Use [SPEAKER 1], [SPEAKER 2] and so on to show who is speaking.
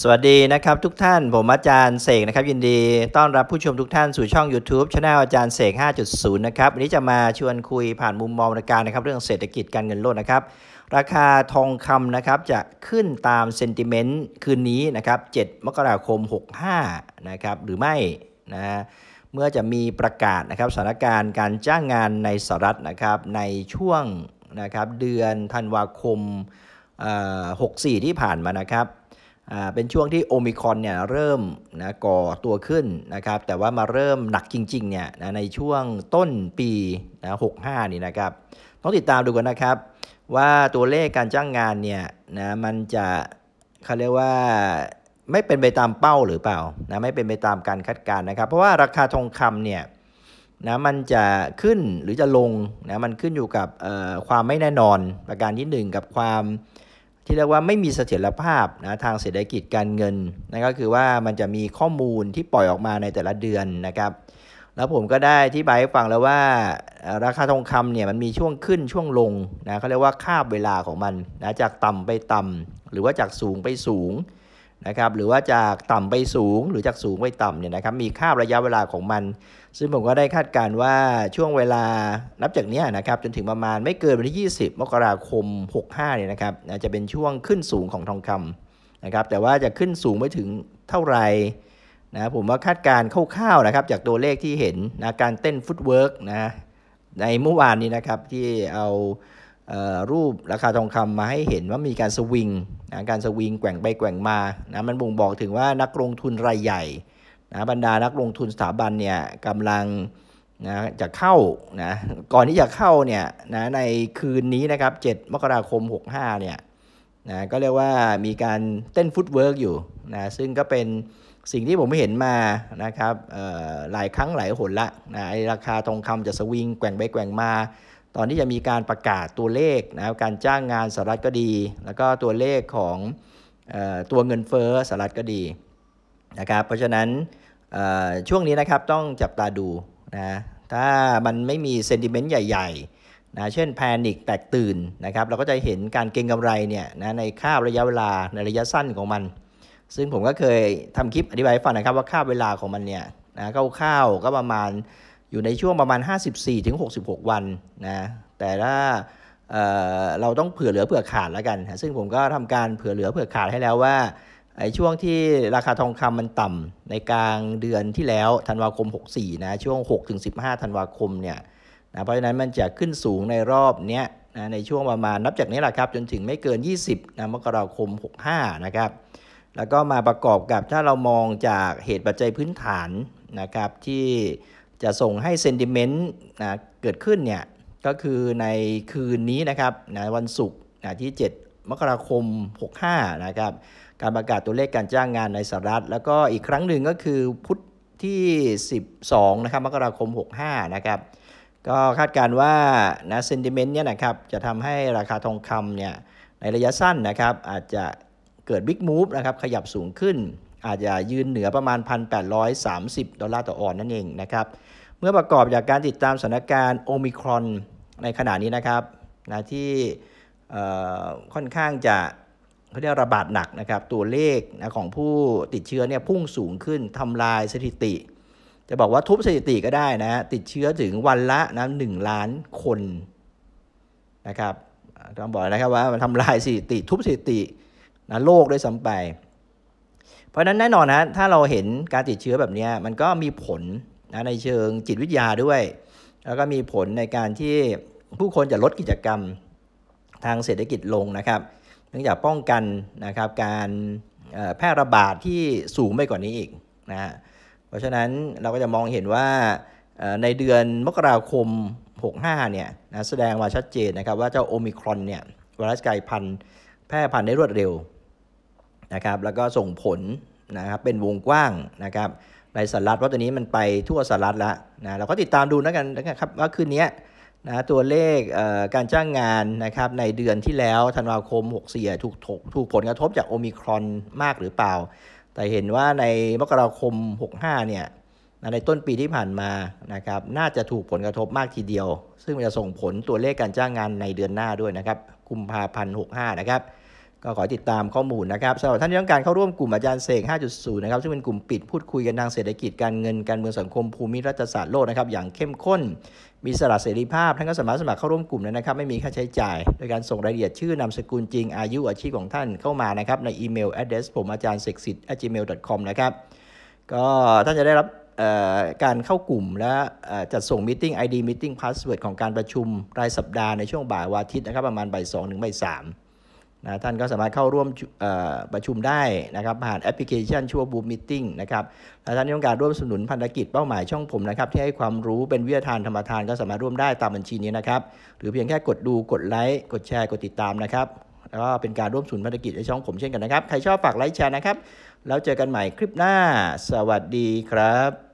[SPEAKER 1] สวัสดีนะครับทุกท่าน ผมอาจารย์เสกนะครับ ยินดีต้อนรับผู้ชมทุกท่านสู่ช่อง YouTube ช anel อาจารย์เสก 5.0นะครับวันนี้จะมาชวนคุยผ่านมุมมองในการนะครับ เรื่องเศรษฐกิจการเงินโลกนะครับ ราคาทองคำนะครับจะขึ้นตามเซนติเมนต์คืนนี้นะครับ7มกราคม65นะครับ หรือไม่นะเมื่อจะมีประกาศนะครับสถานการณ์การจ้างงานในสหรัฐนะครับ ในช่วงนะครับเดือนธันวาคม64 ที่ผ่านมานะครับเป็นช่วงที่โอมิคอนเนี่ยเริ่มนะก่อตัวขึ้นนะครับแต่ว่ามาเริ่มหนักจริงๆเนี่ยนะในช่วงต้นปีนะ65นี่นะครับต้องติดตามดูกันนะครับ ว่าตัวเลขการจ้างงานเนี่ยนะมันจะเขาเรียกว่าไม่เป็นไปตามเป้าหรือเปล่านะไม่เป็นไปตามการคาดการณ์นะครับ เพราะว่าราคาทองคำเนี่ยนะมันจะขึ้นหรือจะลงนะมันขึ้นอยู่กับความไม่แน่นอนประการที่1กับความที่เรียกว่าไม่มีเสถียรภาพนะทางเศรษฐกิจการเงินนั่นก็คือว่ามันจะมีข้อมูลที่ปล่อยออกมาในแต่ละเดือนนะครับแล้วผมก็ได้ที่ใบให้ฟังแล้วว่า ราคาทองคำเนี่ยมันมีช่วงขึ้นช่วงลงนะเขาเรียกว่าคาบเวลาของมันนะจากต่ำไปต่ำ หรือว่าจากสูงไปสูงนะครับหรือว่าจากต่ำไปสูงหรือจากสูงไปต่ำเนี่ยนะครับมีค่าระยะเวลาของมัน ซึ่งผมก็ได้คาดการณ์ว่าช่วงเวลานับจากนี้นะครับจนถึงประมาณไม่เกินวันที่ 20มกราคม 65เนี่ยนะครับจะเป็นช่วงขึ้นสูงของทองคำนะครับแต่ว่าจะขึ้นสูงไปถึงเท่าไหร่นะผมว่าคาดการณ์คร่าวๆนะครับจากตัวเลขที่เห็นนะการเต้นฟุตเวิร์กนะในเมื่อวานนี้นะครับที่เอารูปราคาทองคำมาให้เห็นว่ามีการสวิงนะการสวิงแกว่งไป แกว่งมานะมันบ่งบอกถึงว่านักลงทุนรายใหญ่นะบรรดานักลงทุนสถาบันเนี่ยกำลังนะจะเข้านะก่อนที่จะเข้าเนี่ยนะในคืนนี้นะครับ7มกราคม 65 เนี่ยนะก็เรียกว่ามีการเต้นฟุตเวิร์กอยู่นะซึ่งก็เป็นสิ่งที่ผมเห็นมานะครับหลายครั้งหลายหนละนะราคาทองคำจะสวิงแกว่งไปแกว่งมาตอนที่จะมีการประกาศตัวเลขนะครับการจ้างงานสหรัฐก็ดี แล้วก็ตัวเลขของตัวเงินเฟ้อสหรัฐก็ดีนะครับเพราะฉะนั้นช่วงนี้นะครับต้องจับตาดูนะถ้ามันไม่มีเซนติเมนต์ใหญ่ๆนะเช่นแพนิคแตกตื่นนะครับเราก็จะเห็นการเก็งกำไรเนี่ยนะในค่าระยะเวลาในระยะสั้นของมัน ซึ่งผมก็เคยทำคลิปอธิบายให้ฟังนะครับว่าค่าเวลาของมันเนี่ยนะคร่าวๆก็ประมาณอยู่ในช่วงประมาณ 54-66 วันนะ แต่ถ้าเราต้องเผื่อเหลือเผื่อขาดแล้วกัน ซึ่งผมก็ทำการเผื่อเหลือเผื่อขาดให้แล้วว่าไอ้ช่วงที่ราคาทองคำมันต่ำ ในกลางเดือนที่แล้วธันวาคม 64นะช่วง 6-15ธันวาคมเนี่ยนะ เพราะฉะนั้นมันจะขึ้นสูงในรอบเนี้ยนะในช่วงประมาณนับจากนี้แหละครับจนถึงไม่เกิน 20นะมกราคม 65นะครับ แล้วก็มาประกอบกับถ้าเรามองจากเหตุปัจจัยพื้นฐานนะครับที่จะส่งให้เซนติเมนต์นะเกิดขึ้นเนี่ยก็คือในคืนนี้นะครับนะวันศุกร์นะที่ 7 มกราคม 65 นะครับ การประกาศตัวเลขการจ้างงานในสหรัฐ แล้วก็อีกครั้งหนึ่งก็คือพุธที่ 12นะครับมกราคม 65 นะครับ ก็คาดการว่านะเซนติเมนต์เนี่ยนะครับจะทำให้ราคาทองคำเนี่ยในระยะสั้นนะครับ อาจจะเกิดบิ๊กมูฟนะครับขยับสูงขึ้นอาจจะยืนเหนือประมาณ1,830ดอลลาร์ต่อออนนั่นเองนะครับเมื่อประกอบจากการติดตามสถานการณ์โอมิครอนในขณะนี้นะครับนะที่ค่อนข้างจะเขาเรียกระบาดหนักนะครับตัวเลขนะของผู้ติดเชื้อเนี่ยพุ่งสูงขึ้นทำลายสถิติ จะบอกว่าทุบสถิติก็ได้นะติดเชื้อถึงวันละนะหนึ่งล้านคนนะครับ ต้องบอกนะครับว่ามันทำลายสถิติทุบสถิตินะโลกด้วยซ้ำไปพราะนั้นแน่นอนนะถ้าเราเห็นการติดเชื้อแบบนี้ มันก็มีผลนะในเชิงจิตวิทยาด้วย แล้วก็มีผลในการที่ผู้คนจะลดกิจกรรมทางเศรษฐกิจลงนะครับเนื่องจากป้องกันนะครับการแพร่ระบาดที่สูงไปกว่านนี้อีกนะเพราะฉะนั้นเราก็จะมองเห็นว่าในเดือนมกราคม 65 เนี่ยนะแสดงมาชัดเจนนะครับว่าเจ้าโอมิครอนเนี่ยไวรัสกลายพันธุ์แพร่พันธุ์ได้รวดเร็วนะครับแล้วก็ส่งผลนะครับเป็นวงกว้างนะครับในสหรัฐเพราะตัวนี้มันไปทั่วสหรัฐแล้วนะเราก็ติดตามดูแลกันนะครับว่าคืนนี้นะตัวเลขการจ้างงานนะครับ ในเดือนที่แล้วธันวาคม 64ถูกถูกผลกระทบจากโอมิครอนมากหรือเปล่า แต่เห็นว่าในมกราคม 65เนี่ยในต้นปีที่ผ่านมานะครับน่าจะถูกผลกระทบมากทีเดียว ซึ่งจะส่งผลตัวเลขการจ้างงานในเดือนหน้าด้วยนะครับกุมภาพันธ์65นะครับก็ขอติดตามข้อมูลนะครับสำหรับท่านที่ต้องการเข้าร่วมกลุ่มอาจารย์เสก5.0นะครับซึ่งเป็นกลุ่มปิดพูดคุยกันทางเศรษฐกิจการเงินการเมืองสังคมภูมิรัฐศาสตร์โลกนะครับอย่างเข้มข้นมีสระเสรีภาพท่านก็สามารถสมัครเข้าร่วมกลุ่มนั้นนะครับไม่มีค่าใช้จ่ายโดยการส่งรายละเอียดชื่อนามสกุลจริงอายุอาชีพของท่านเข้ามานะครับในอีเมล address ผมอาจารย์เสกสิทธิ์ gmail.com นะครับก็ท่านจะได้รับการเข้ากลุ่มและจัดส่งมิ팅 ID มิ팅พาสเวิร์ดของการประชุมรายสัปดาห์ในช่วงบ่ายวันอาทิตย์นะครับประมาณบ่ายสองถึงบ่ายสามนะท่านก็สามารถเข้าร่วมประชุมได้นะครับ ผ่านแอปพลิเคชันชั่วบูมมิงนะครับถ้าท่านที่ต้องการร่วมสนุนพันธกิจเป้าหมายช่องผมนะครับที่ให้ความรู้เป็นวิทยาทานธรรมทานก็สามารถร่วมได้ตามบัญชีนี้นะครับหรือเพียงแค่กดดูกดไลค์กดแชร์กดติดตามนะครับแล้วก็เป็นการร่วมสนุนพันธกิจในช่องผมเช่นกันนะครับ ใครชอบฝากไลค์แชร์นะครับ แล้วเจอกันใหม่คลิปหน้าสวัสดีครับ